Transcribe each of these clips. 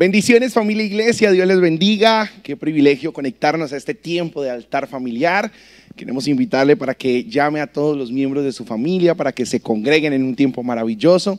Bendiciones familia iglesia, Dios les bendiga. Qué privilegio conectarnos a este tiempo de altar familiar. Queremos invitarle para que llame a todos los miembros de su familia, para que se congreguen en un tiempo maravilloso.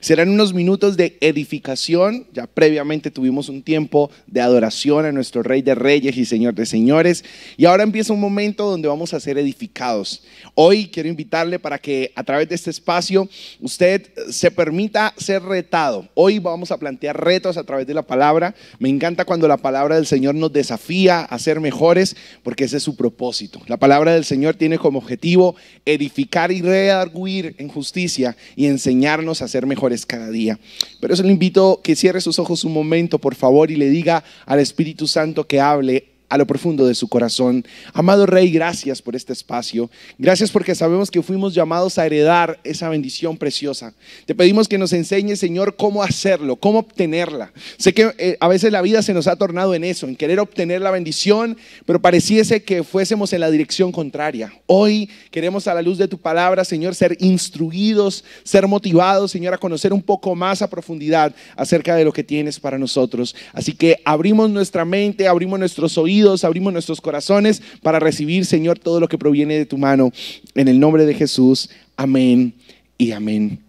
Serán unos minutos de edificación, ya previamente tuvimos un tiempo de adoración a nuestro Rey de Reyes y Señor de Señores, y ahora empieza un momento donde vamos a ser edificados. Hoy quiero invitarle para que a través de este espacio usted se permita ser retado. Hoy vamos a plantear retos a través de la palabra. Me encanta cuando la palabra del Señor nos desafía a ser mejores, porque ese es su propósito. La palabra del Señor tiene como objetivo edificar y rearguir en justicia y enseñarnos a ser mejores cada día. Pero eso le invito que cierre sus ojos un momento, por favor, y le diga al Espíritu Santo que hable a lo profundo de su corazón. Amado Rey, gracias por este espacio. Gracias porque sabemos que fuimos llamados a heredar esa bendición preciosa. Te pedimos que nos enseñes, Señor, cómo hacerlo, cómo obtenerla. Sé que eh, a veces la vida se nos ha tornado en eso, en querer obtener la bendición, pero pareciese que fuésemos en la dirección contraria. Hoy queremos a la luz de tu palabra, Señor, ser instruidos, ser motivados, Señor, a conocer un poco más a profundidad acerca de lo que tienes para nosotros. Así que abrimos nuestra mente, abrimos nuestros oídos abrimos nuestros corazones para recibir, Señor, todo lo que proviene de tu mano. En el nombre de Jesús, amén y amén.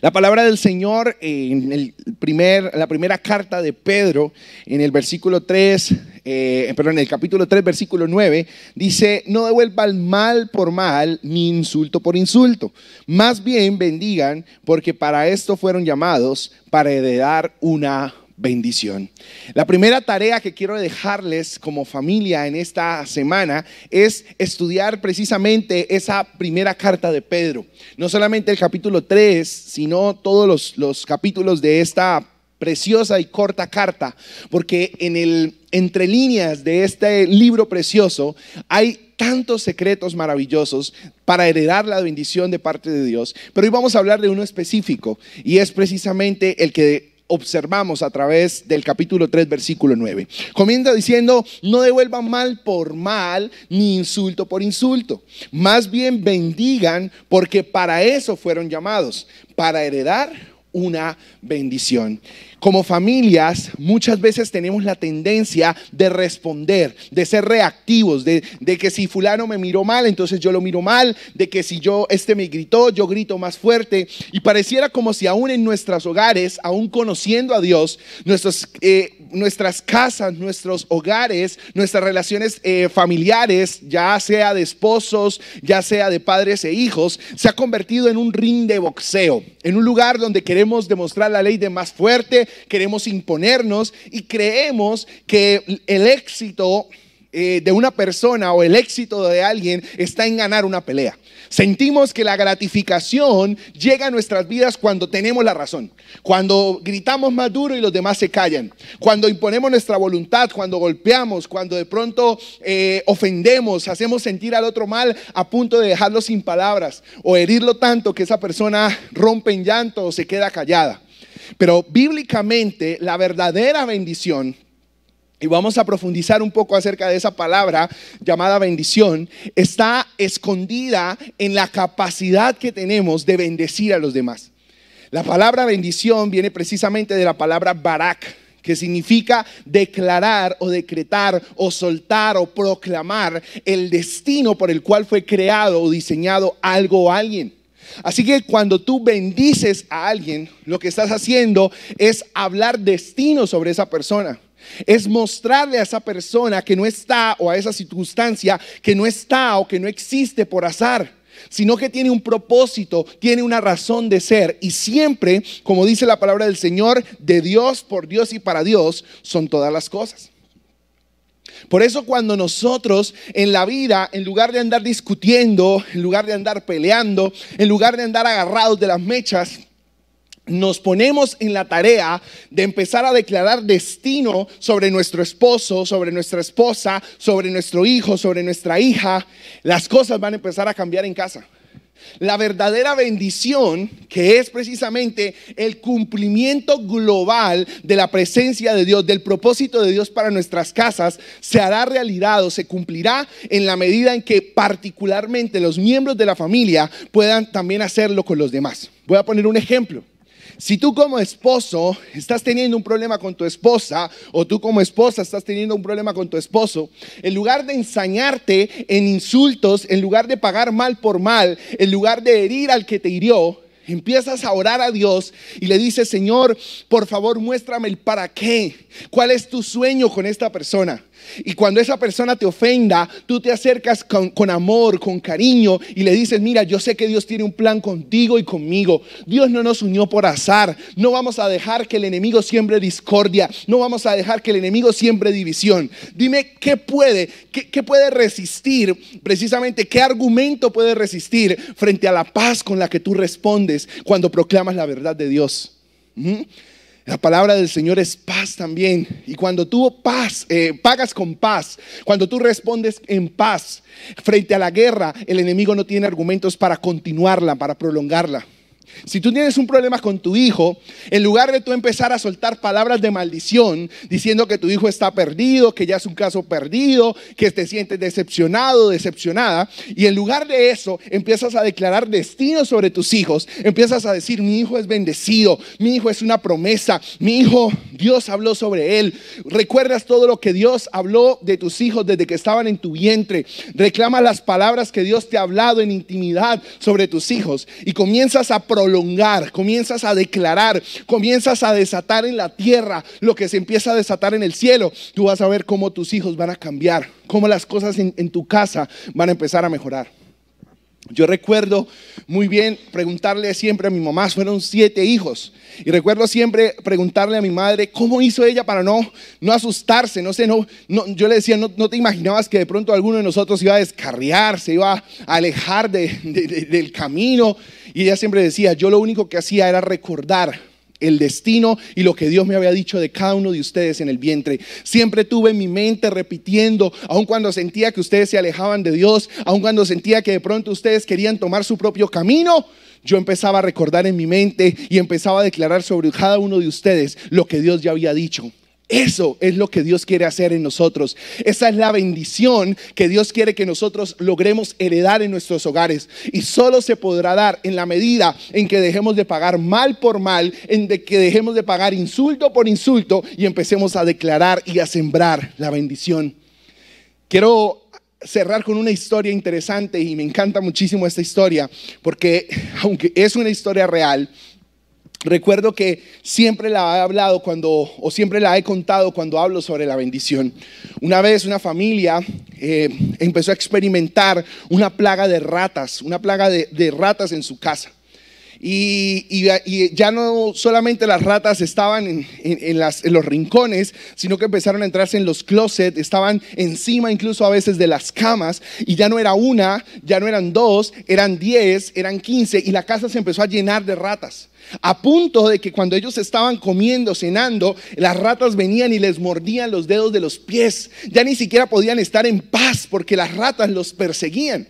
La palabra del Señor eh, en el primer, la primera carta de Pedro, en el versículo 3, eh, en el capítulo 3, versículo 9, dice, no devuelvan mal por mal, ni insulto por insulto. Más bien bendigan, porque para esto fueron llamados, para heredar una bendición. La primera tarea que quiero dejarles como familia en esta semana es estudiar precisamente esa primera carta de Pedro. No solamente el capítulo 3, sino todos los, los capítulos de esta preciosa y corta carta, porque en el entre líneas de este libro precioso hay tantos secretos maravillosos para heredar la bendición de parte de Dios, pero hoy vamos a hablar de uno específico y es precisamente el que observamos a través del capítulo 3, versículo 9. Comienza diciendo, no devuelvan mal por mal, ni insulto por insulto. Más bien bendigan porque para eso fueron llamados, para heredar una bendición. Como familias, muchas veces tenemos la tendencia de responder, de ser reactivos, de, que si fulano me miró mal, entonces yo lo miro mal, de que si yo, este me gritó, yo grito más fuerte. Y pareciera como si aún en nuestros hogares, aún conociendo a Dios, nuestros... Eh, nuestras casas, nuestros hogares, nuestras relaciones eh, familiares, ya sea de esposos, ya sea de padres e hijos, se ha convertido en un ring de boxeo, en un lugar donde queremos demostrar la ley de más fuerte, queremos imponernos y creemos que el éxito eh, de una persona o el éxito de alguien está en ganar una pelea. Sentimos que la gratificación llega a nuestras vidas cuando tenemos la razón, cuando gritamos más duro y los demás se callan, cuando imponemos nuestra voluntad, cuando golpeamos, cuando de pronto eh, ofendemos, hacemos sentir al otro mal a punto de dejarlo sin palabras o herirlo tanto que esa persona rompe en llanto o se queda callada. Pero bíblicamente la verdadera bendición y vamos a profundizar un poco acerca de esa palabra llamada bendición, está escondida en la capacidad que tenemos de bendecir a los demás. La palabra bendición viene precisamente de la palabra barak, que significa declarar o decretar o soltar o proclamar el destino por el cual fue creado o diseñado algo o alguien. Así que cuando tú bendices a alguien, lo que estás haciendo es hablar destino sobre esa persona. Es mostrarle a esa persona que no está o a esa circunstancia que no está o que no existe por azar sino que tiene un propósito, tiene una razón de ser y siempre, como dice la palabra del Señor, de Dios, por Dios y para Dios son todas las cosas. Por eso cuando nosotros en la vida, en lugar de andar discutiendo, en lugar de andar peleando, en lugar de andar agarrados de las mechas, nos ponemos en la tarea de empezar a declarar destino sobre nuestro esposo, sobre nuestra esposa, sobre nuestro hijo, sobre nuestra hija, las cosas van a empezar a cambiar en casa. La verdadera bendición, que es precisamente el cumplimiento global de la presencia de Dios, del propósito de Dios para nuestras casas, se hará realidad o se cumplirá en la medida en que particularmente los miembros de la familia puedan también hacerlo con los demás. Voy a poner un ejemplo. Si tú como esposo estás teniendo un problema con tu esposa o tú como esposa estás teniendo un problema con tu esposo, en lugar de ensañarte en insultos, en lugar de pagar mal por mal, en lugar de herir al que te hirió, Empiezas a orar a Dios y le dices, Señor, por favor muéstrame el para qué. ¿Cuál es tu sueño con esta persona? Y cuando esa persona te ofenda, tú te acercas con, amor, con cariño y le dices, mira, yo sé que Dios tiene un plan contigo y conmigo. Dios no nos unió por azar. No vamos a dejar que el enemigo siembre discordia. No vamos a dejar que el enemigo siembre división. Dime qué puede, qué, puede resistir, precisamente qué argumento puede resistir frente a la paz con la que tú respondes cuando proclamas la verdad de Dios. ¿Mm? La palabra del Señor es paz también. Y cuando tú paz, eh, pagas con paz, cuando tú respondes en paz frente a la guerra, el enemigo no tiene argumentos para continuarla, para prolongarla. Si tú tienes un problema con tu hijo, en lugar de tú empezar a soltar palabras de maldición, diciendo que tu hijo está perdido, que ya es un caso perdido, que te sientes decepcionado, decepcionada, y en lugar de eso empiezas a declarar destino sobre tus hijos, empiezas a decir, mi hijo es bendecido, mi hijo es una promesa, mi hijo, Dios habló sobre él, recuerdas todo lo que Dios habló de tus hijos desde que estaban en tu vientre, reclama las palabras que Dios te ha hablado en intimidad sobre tus hijos y comienzas a prolongar, comienzas a declarar, comienzas a desatar en la tierra lo que se empieza a desatar en el cielo. Tú vas a ver cómo tus hijos van a cambiar, cómo las cosas en, tu casa van a empezar a mejorar. Yo recuerdo muy bien preguntarle siempre a mi mamá, fueron siete hijos, y recuerdo siempre preguntarle a mi madre cómo hizo ella para no, no asustarse, no sé, no, no yo le decía, no, te imaginabas que de pronto alguno de nosotros iba a descarriar, se iba a alejar del camino, y ella siempre decía, yo lo único que hacía era recordar el destino y lo que Dios me había dicho de cada uno de ustedes en el vientre. Siempre tuve en mi mente repitiendo, aun cuando sentía que ustedes se alejaban de Dios, aun cuando sentía que de pronto ustedes querían tomar su propio camino, yo empezaba a recordar en mi mente y empezaba a declarar sobre cada uno de ustedes lo que Dios ya había dicho. Eso es lo que Dios quiere hacer en nosotros. Esa es la bendición que Dios quiere que nosotros logremos heredar en nuestros hogares. Y solo se podrá dar en la medida en que dejemos de pagar mal por mal, en que dejemos de pagar insulto por insulto y empecemos a declarar y a sembrar la bendición. Quiero cerrar con una historia interesante y me encanta muchísimo esta historia porque aunque es una historia real, Recuerdo que siempre la he hablado cuando, o siempre la he contado cuando hablo sobre la bendición. Una vez una familia eh, empezó a experimentar una plaga de ratas, una plaga de ratas en su casa. Y, ya no solamente las ratas estaban en, en, los rincones, sino que empezaron a entrarse en los closets, estaban encima incluso a veces de las camas, y ya no era una, ya no eran dos, eran diez, eran quince, y la casa se empezó a llenar de ratas. A punto de que cuando ellos estaban comiendo, cenando, las ratas venían y les mordían los dedos de los pies. Ya ni siquiera podían estar en paz porque las ratas los perseguían.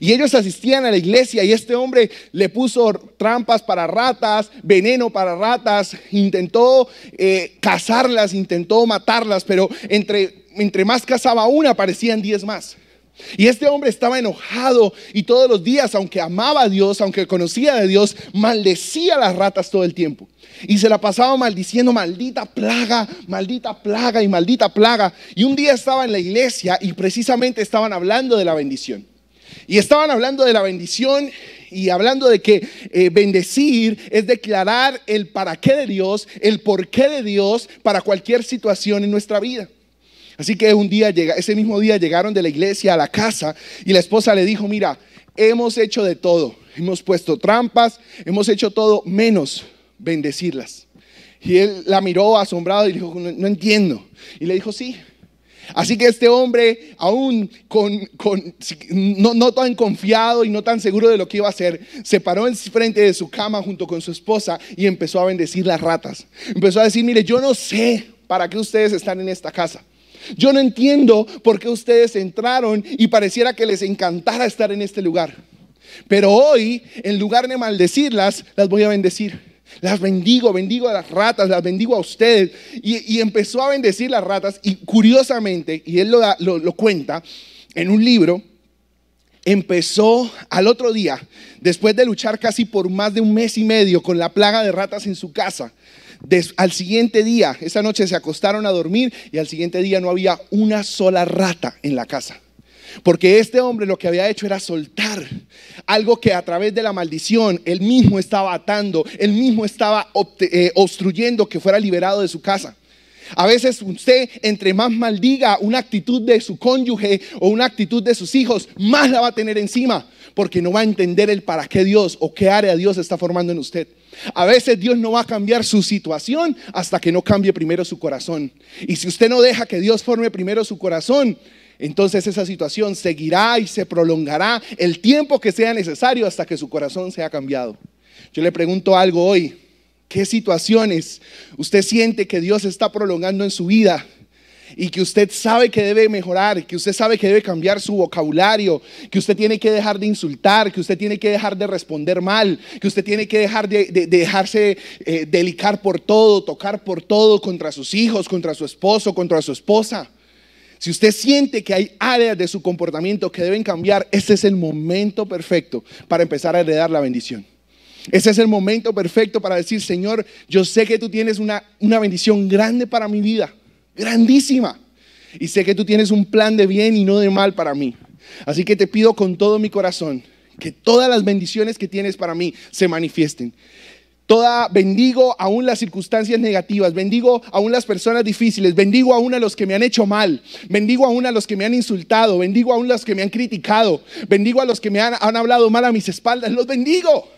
Y ellos asistían a la iglesia y este hombre le puso trampas para ratas, veneno para ratas, intentó eh, cazarlas, intentó matarlas, pero entre, entre más cazaba una, aparecían diez más. Y este hombre estaba enojado y todos los días, aunque amaba a Dios, aunque conocía de Dios, maldecía a las ratas todo el tiempo. Y se la pasaba maldiciendo, maldita plaga, maldita plaga y maldita plaga. Y un día estaba en la iglesia y precisamente estaban hablando de la bendición. Y estaban hablando de la bendición y hablando de que eh, bendecir es declarar el para qué de Dios, el por qué de Dios para cualquier situación en nuestra vida. Así que un día llega, ese mismo día llegaron de la iglesia a la casa y la esposa le dijo, mira, hemos hecho de todo, hemos puesto trampas, hemos hecho todo menos bendecirlas. Y él la miró asombrado y dijo, no entiendo. Y le dijo, sí, Así que este hombre, aún con, no, no, tan confiado y no tan seguro de lo que iba a hacer, se paró en frente de su cama junto con su esposa y empezó a bendecir las ratas. Empezó a decir, mire, yo no sé para qué ustedes están en esta casa. Yo no entiendo por qué ustedes entraron y pareciera que les encantara estar en este lugar. Pero hoy, en lugar de maldecirlas, las voy a bendecir. Las bendigo, bendigo a las ratas, las bendigo a ustedes. Y, empezó a bendecir las ratas y curiosamente, y él lo, cuenta en un libro, empezó al otro día, después de luchar casi por más de un mes y medio con la plaga de ratas en su casa, al siguiente día, esa noche se acostaron a dormir y al siguiente día no había una sola rata en la casa. Porque este hombre lo que había hecho era soltar algo que a través de la maldición él mismo estaba atando, él mismo estaba eh, obstruyendo que fuera liberado de su casa. A veces usted, entre más maldiga una actitud de su cónyuge o una actitud de sus hijos, más la va a tener encima, porque no va a entender el para qué Dios o qué área Dios está formando en usted. A veces Dios no va a cambiar su situación hasta que no cambie primero su corazón. Y si usted no deja que Dios forme primero su corazón, entonces esa situación seguirá y se prolongará el tiempo que sea necesario hasta que su corazón sea cambiado. Yo le pregunto algo hoy. ¿Qué situaciones usted siente que Dios está prolongando en su vida? Y que usted sabe que debe mejorar, que usted sabe que debe cambiar su vocabulario, que usted tiene que dejar de insultar, que usted tiene que dejar de responder mal, que usted tiene que dejar de, dejarse eh, delicar por todo, tocar por todo contra sus hijos, contra su esposo, contra su esposa. Si usted siente que hay áreas de su comportamiento que deben cambiar, ese es el momento perfecto para empezar a heredar la bendición. Ese es el momento perfecto para decir, Señor, yo sé que tú tienes una, una bendición grande para mi vida, grandísima. Y sé que tú tienes un plan de bien y no de mal para mí. Así que te pido con todo mi corazón que todas las bendiciones que tienes para mí se manifiesten. Toda bendigo aún las circunstancias negativas, bendigo aún las personas difíciles, bendigo aún a los que me han hecho mal, bendigo aún a los que me han insultado, bendigo aún a los que me han criticado, bendigo a los que me han, hablado mal a mis espaldas, los bendigo,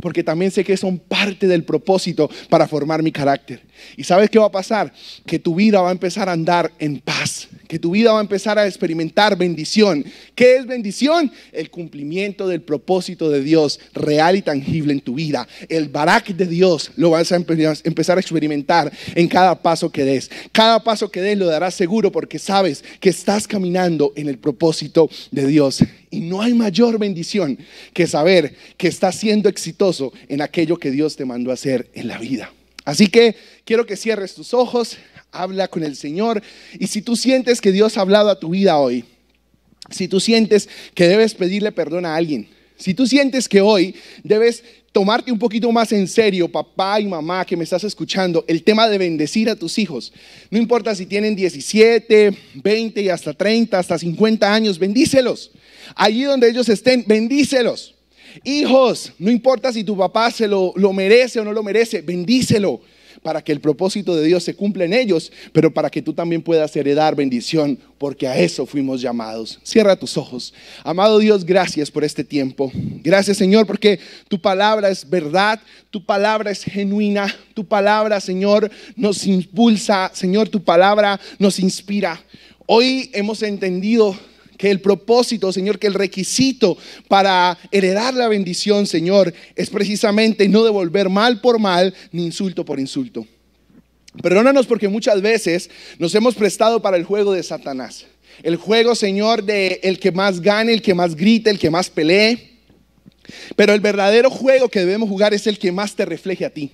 porque también sé que son parte del propósito para formar mi carácter. ¿Y sabes qué va a pasar? Que tu vida va a empezar a andar en paz que tu vida va a empezar a experimentar bendición. ¿Qué es bendición? El cumplimiento del propósito de Dios real y tangible en tu vida. El barak de Dios lo vas a empezar a experimentar en cada paso que des. Cada paso que des lo darás seguro porque sabes que estás caminando en el propósito de Dios. Y no hay mayor bendición que saber que estás siendo exitoso en aquello que Dios te mandó a hacer en la vida. Así que quiero que cierres tus ojos, habla con el Señor. Y si tú sientes que Dios ha hablado a tu vida hoy, si tú sientes que debes pedirle perdón a alguien, si tú sientes que hoy debes tomarte un poquito más en serio, papá y mamá que me estás escuchando, el tema de bendecir a tus hijos. No importa si tienen 17, 20 y hasta 30, hasta 50 años, bendícelos. Allí donde ellos estén, bendícelos. Hijos, no importa si tu papá se lo, lo merece o no lo merece, bendícelo para que el propósito de Dios se cumpla en ellos, pero para que tú también puedas heredar bendición, porque a eso fuimos llamados. Cierra tus ojos. Amado Dios, gracias por este tiempo. Gracias Señor, porque tu palabra es verdad, tu palabra es genuina, tu palabra Señor nos impulsa, Señor, tu palabra nos inspira. Hoy hemos entendido que el propósito, Señor, que el requisito para heredar la bendición, Señor, es precisamente no devolver mal por mal ni insulto por insulto. Perdónanos porque muchas veces nos hemos prestado para el juego de Satanás. El juego, Señor, de el que más gane, el que más grite, el que más pelee. Pero el verdadero juego que debemos jugar es el que más te refleje a ti.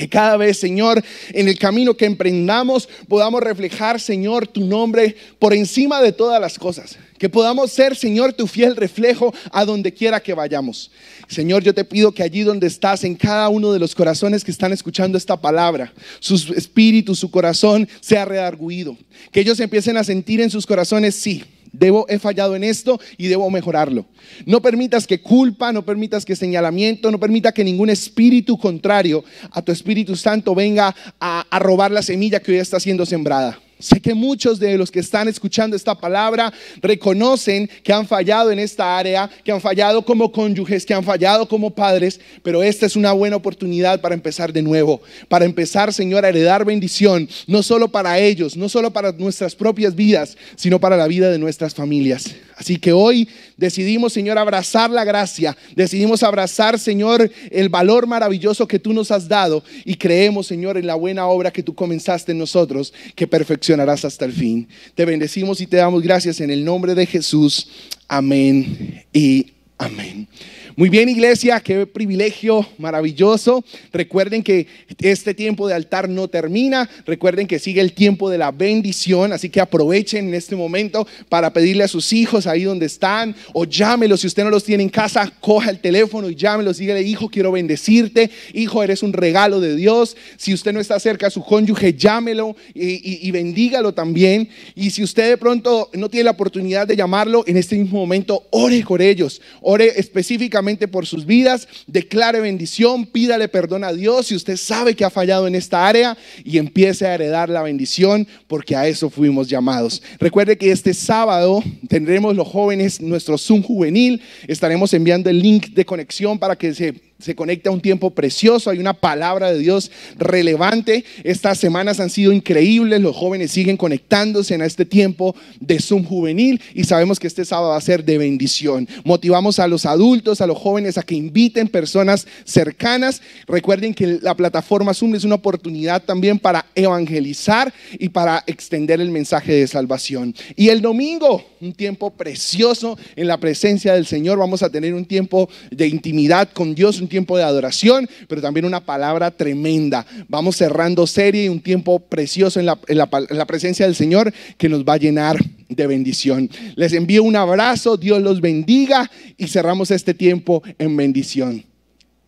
Que cada vez, Señor, en el camino que emprendamos podamos reflejar, Señor, tu nombre por encima de todas las cosas. Que podamos ser, Señor, tu fiel reflejo a donde quiera que vayamos. Señor, yo te pido que allí donde estás, en cada uno de los corazones que están escuchando esta palabra, su espíritu, su corazón sea redarguido. Que ellos empiecen a sentir en sus corazones, sí, Debo, he fallado en esto y debo mejorarlo. No permitas que culpa, no permitas que señalamiento, no permita que ningún espíritu contrario a tu Espíritu Santo venga a, a robar la semilla que hoy está siendo sembrada. Sé que muchos de los que están escuchando esta palabra reconocen que han fallado en esta área, que han fallado como cónyuges, que han fallado como padres, pero esta es una buena oportunidad para empezar de nuevo, para empezar, Señor, a heredar bendición, no solo para ellos, no solo para nuestras propias vidas, sino para la vida de nuestras familias. Así que hoy decidimos, Señor, abrazar la gracia. Decidimos abrazar, Señor, el valor maravilloso que tú nos has dado y creemos, Señor, en la buena obra que tú comenzaste en nosotros, que perfeccionarás hasta el fin. Te bendecimos y te damos gracias en el nombre de Jesús. Amén y amén. Muy bien, iglesia, qué privilegio maravilloso. Recuerden que este tiempo de altar no termina. Recuerden que sigue el tiempo de la bendición. Así que aprovechen en este momento para pedirle a sus hijos ahí donde están o llámelos. Si usted no los tiene en casa, coja el teléfono y llámelos. Dígale, hijo, quiero bendecirte. Hijo, eres un regalo de Dios. Si usted no está cerca a su cónyuge, llámelo y, bendígalo también. Y si usted de pronto no tiene la oportunidad de llamarlo, en este mismo momento, ore por ellos. Ore específicamente por sus vidas, declare bendición, pídale perdón a Dios si usted sabe que ha fallado en esta área y empiece a heredar la bendición porque a eso fuimos llamados. Recuerde que este sábado tendremos los jóvenes, nuestro Zoom juvenil, estaremos enviando el link de conexión para que se se conecta a un tiempo precioso, hay una palabra de Dios relevante. Estas semanas han sido increíbles, los jóvenes siguen conectándose en este tiempo de Zoom juvenil y sabemos que este sábado va a ser de bendición. Motivamos a los adultos, a los jóvenes a que inviten personas cercanas. Recuerden que la plataforma Zoom es una oportunidad también para evangelizar y para extender el mensaje de salvación. Y el domingo, un tiempo precioso en la presencia del Señor, vamos a tener un tiempo de intimidad con Dios, un tiempo de adoración, pero también una palabra tremenda. Vamos cerrando serie y un tiempo precioso en la, la, presencia del Señor que nos va a llenar de bendición. Les envío un abrazo, Dios los bendiga y cerramos este tiempo en bendición.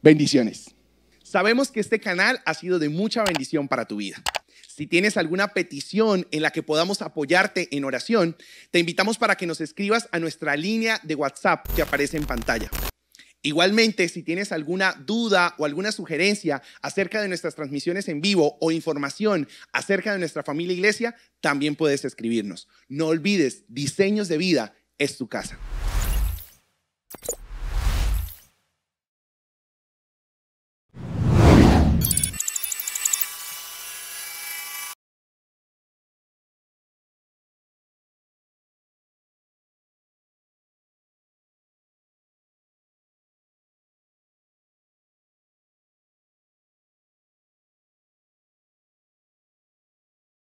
Bendiciones. Sabemos que este canal ha sido de mucha bendición para tu vida. Si tienes alguna petición en la que podamos apoyarte en oración, te invitamos para que nos escribas a nuestra línea de WhatsApp que aparece en pantalla. Igualmente, si tienes alguna duda o alguna sugerencia acerca de nuestras transmisiones en vivo o información acerca de nuestra familia iglesia, también puedes escribirnos. No olvides, diseños de vida es tu casa.